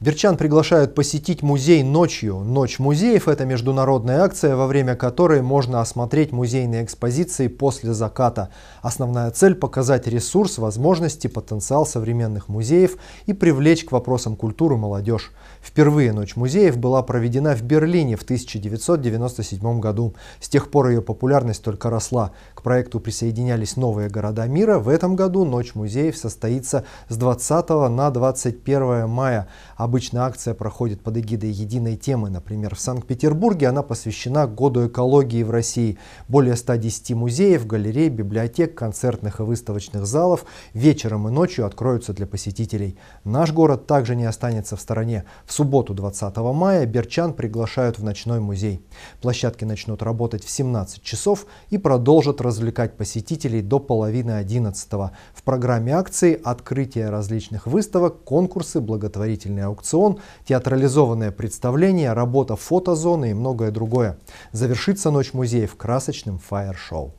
Верчан приглашают посетить музей ночью. Ночь музеев – это международная акция, во время которой можно осмотреть музейные экспозиции после заката. Основная цель – показать ресурс, возможности, потенциал современных музеев и привлечь к вопросам культуры молодежь. Впервые Ночь музеев была проведена в Берлине в 1997 году. С тех пор ее популярность только росла. К проекту присоединялись новые города мира. В этом году Ночь музеев состоится с 20 на 21 мая. Об Обычно акция проходит под эгидой единой темы. Например, в Санкт-Петербурге она посвящена году экологии в России. Более 110 музеев, галерей, библиотек, концертных и выставочных залов вечером и ночью откроются для посетителей. Наш город также не останется в стороне. В субботу 20 мая берчан приглашают в ночной музей. Площадки начнут работать в 17 часов и продолжат развлекать посетителей до половины 11. В программе акции открытие различных выставок, конкурсы, благотворительные аукционы аукцион, театрализованное представление, работа фотозоны и многое другое. Завершится ночь музеев красочным фаер-шоу.